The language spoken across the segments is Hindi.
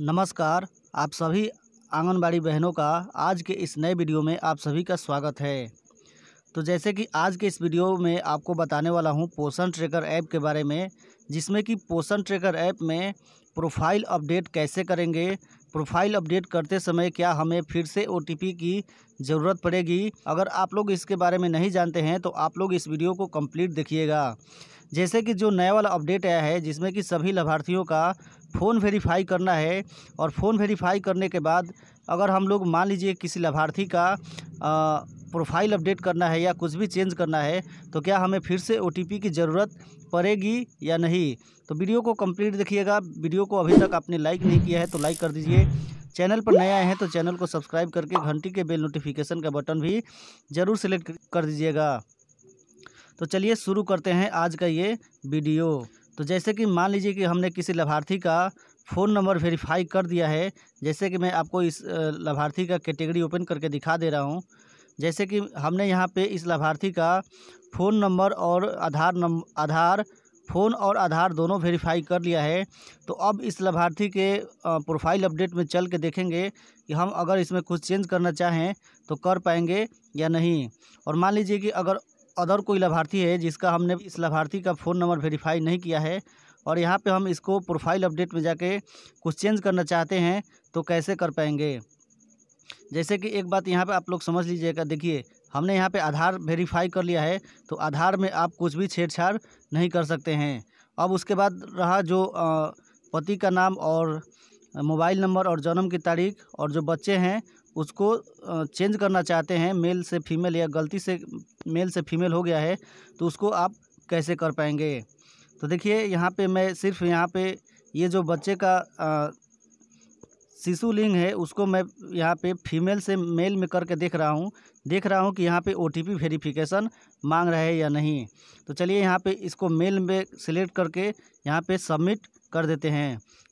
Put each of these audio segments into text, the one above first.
नमस्कार आप सभी आंगनबाड़ी बहनों का आज के इस नए वीडियो में आप सभी का स्वागत है तो जैसे कि आज के इस वीडियो में आपको बताने वाला हूं पोषण ट्रेकर ऐप के बारे में जिसमें कि पोषण ट्रेकर ऐप में प्रोफाइल अपडेट कैसे करेंगे प्रोफाइल अपडेट करते समय क्या हमें फिर से ओ की ज़रूरत पड़ेगी अगर आप लोग इसके बारे में नहीं जानते हैं तो आप लोग इस वीडियो को कम्प्लीट देखिएगा जैसे कि जो नया वाला अपडेट आया है जिसमें कि सभी लाभार्थियों का फ़ोन वेरीफाई करना है और फ़ोन वेरीफाई करने के बाद अगर हम लोग मान लीजिए किसी लाभार्थी का प्रोफाइल अपडेट करना है या कुछ भी चेंज करना है तो क्या हमें फिर से ओ की ज़रूरत पड़ेगी या नहीं तो वीडियो को कंप्लीट देखिएगा वीडियो को अभी तक आपने लाइक नहीं किया है तो लाइक कर दीजिए चैनल पर नया आए हैं तो चैनल को सब्सक्राइब करके घंटी के बेल नोटिफिकेशन का बटन भी ज़रूर सेलेक्ट कर दीजिएगा तो चलिए शुरू करते हैं आज का ये वीडियो तो जैसे कि मान लीजिए कि हमने किसी लाभार्थी का फ़ोन नंबर वेरीफाई कर दिया है जैसे कि मैं आपको इस लाभार्थी का कैटेगरी ओपन करके दिखा दे रहा हूँ जैसे कि हमने यहाँ पे इस लाभार्थी का फ़ोन नंबर और आधार नंबर आधार फ़ोन और आधार दोनों वेरीफाई कर लिया है तो अब इस लाभार्थी के प्रोफाइल अपडेट में चल के देखेंगे कि हम अगर इसमें कुछ चेंज करना चाहें तो कर पाएंगे या नहीं और मान लीजिए कि अगर अदर कोई लाभार्थी है जिसका हमने इस लाभार्थी का फ़ोन नंबर वेरीफाई नहीं किया है और यहाँ पे हम इसको प्रोफाइल अपडेट में जाके कुछ चेंज करना चाहते हैं तो कैसे कर पाएंगे जैसे कि एक बात यहाँ पे आप लोग समझ लीजिएगा देखिए हमने यहाँ पे आधार वेरीफाई कर लिया है तो आधार में आप कुछ भी छेड़छाड़ नहीं कर सकते हैं अब उसके बाद रहा जो पति का नाम और मोबाइल नंबर और जन्म की तारीख और जो बच्चे हैं उसको चेंज करना चाहते हैं मेल से फीमेल या गलती से मेल से फीमेल हो गया है तो उसको आप कैसे कर पाएंगे तो देखिए यहाँ पे मैं सिर्फ यहाँ पे ये जो बच्चे का शिशु लिंग है उसको मैं यहाँ पे फीमेल से मेल में करके देख रहा हूँ देख रहा हूँ कि यहाँ पे ओ टी पी वेरीफिकेशन मांग रहा है या नहीं तो चलिए यहाँ पे इसको मेल में सिलेक्ट करके यहाँ पे सबमिट कर देते हैं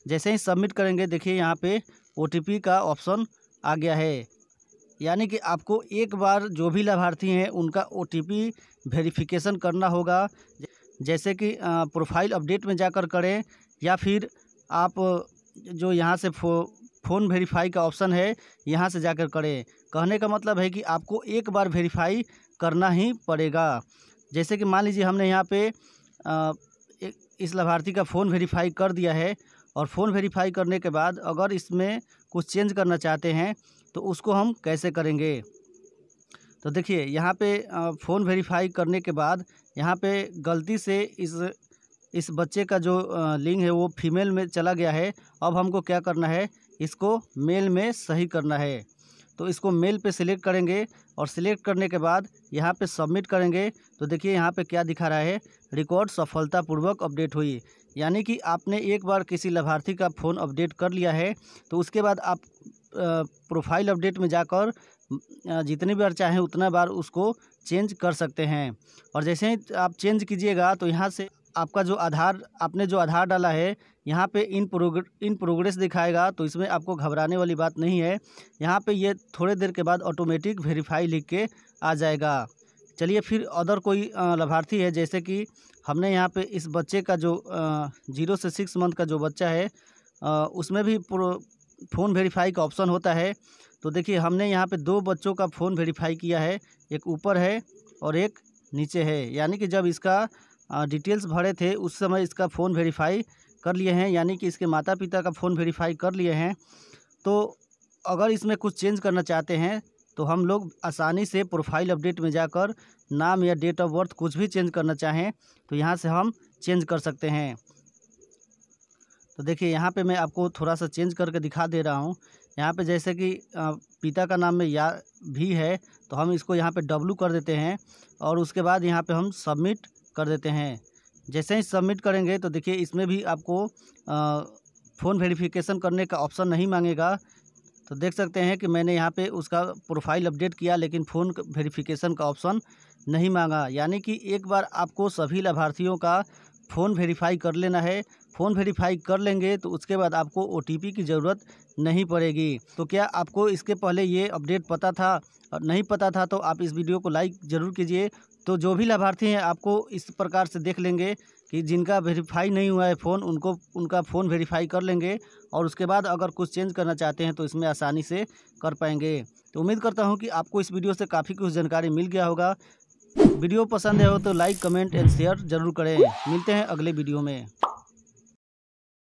जैसे ही सबमिट करेंगे देखिए यहाँ पे ओ टी पी का ऑप्शन आ गया है यानी कि आपको एक बार जो भी लाभार्थी हैं उनका ओ वेरीफ़िकेशन करना होगा जैसे कि प्रोफाइल अपडेट में जाकर करें या फिर आप जो यहाँ से फो फ़ोन वेरीफाई का ऑप्शन है यहाँ से जाकर करें कहने का मतलब है कि आपको एक बार वेरीफाई करना ही पड़ेगा जैसे कि मान लीजिए हमने यहाँ पे इस लाभार्थी का फ़ोन वेरीफाई कर दिया है और फ़ोन वेरीफाई करने के बाद अगर इसमें कुछ चेंज करना चाहते हैं तो उसको हम कैसे करेंगे तो देखिए यहाँ पे फ़ोन वेरीफाई करने के बाद यहाँ पे गलती से इस इस बच्चे का जो लिंग है वो फीमेल में चला गया है अब हमको क्या करना है इसको मेल में सही करना है तो इसको मेल पे सिलेक्ट करेंगे और सिलेक्ट करने के बाद यहाँ पे सबमिट करेंगे तो देखिए यहाँ पे क्या दिखा रहा है रिकॉर्ड सफलतापूर्वक अपडेट हुई यानी कि आपने एक बार किसी लाभार्थी का फ़ोन अपडेट कर लिया है तो उसके बाद आप प्रोफाइल अपडेट में जाकर जितनी बार चाहें उतना बार उसको चेंज कर सकते हैं और जैसे ही आप चेंज कीजिएगा तो यहाँ से आपका जो आधार आपने जो आधार डाला है यहाँ पे इन प्रोग इन प्रोग्रेस दिखाएगा तो इसमें आपको घबराने वाली बात नहीं है यहाँ पे ये थोड़े देर के बाद ऑटोमेटिक वेरीफाई लिख के आ जाएगा चलिए फिर अदर कोई लाभार्थी है जैसे कि हमने यहाँ पे इस बच्चे का जो जीरो से सिक्स मंथ का जो बच्चा है उसमें भी फ़ोन वेरीफाई का ऑप्शन होता है तो देखिए हमने यहाँ पे दो बच्चों का फ़ोन वेरीफाई किया है एक ऊपर है और एक नीचे है यानी कि जब इसका डिटेल्स भरे थे उस समय इसका फ़ोन वेरीफाई कर लिए हैं यानी कि इसके माता पिता का फ़ोन वेरीफाई कर लिए हैं तो अगर इसमें कुछ चेंज करना चाहते हैं तो हम लोग आसानी से प्रोफाइल अपडेट में जाकर नाम या डेट ऑफ बर्थ कुछ भी चेंज करना चाहें तो यहाँ से हम चेंज कर सकते हैं तो देखिए यहाँ पे मैं आपको थोड़ा सा चेंज करके दिखा दे रहा हूँ यहाँ पे जैसे कि पिता का नाम में या भी है तो हम इसको यहाँ पे डब्लू कर देते हैं और उसके बाद यहाँ पे हम सबमिट कर देते हैं जैसे ही सबमिट करेंगे तो देखिए इसमें भी आपको फ़ोन वेरिफिकेशन करने का ऑप्शन नहीं मांगेगा तो देख सकते हैं कि मैंने यहाँ पे उसका प्रोफाइल अपडेट किया लेकिन फ़ोन वेरिफिकेशन का ऑप्शन नहीं मांगा यानी कि एक बार आपको सभी लाभार्थियों का फ़ोन वेरीफाई कर लेना है फ़ोन वेरीफाई कर लेंगे तो उसके बाद आपको ओ की ज़रूरत नहीं पड़ेगी तो क्या आपको इसके पहले ये अपडेट पता था और नहीं पता था तो आप इस वीडियो को लाइक ज़रूर कीजिए तो जो भी लाभार्थी हैं आपको इस प्रकार से देख लेंगे कि जिनका वेरीफाई नहीं हुआ है फ़ोन उनको उनका फ़ोन वेरीफाई कर लेंगे और उसके बाद अगर कुछ चेंज करना चाहते हैं तो इसमें आसानी से कर पाएंगे तो उम्मीद करता हूँ कि आपको इस वीडियो से काफ़ी कुछ जानकारी मिल गया होगा वीडियो पसंद है हो तो लाइक कमेंट एंड शेयर जरूर करें मिलते हैं अगले वीडियो में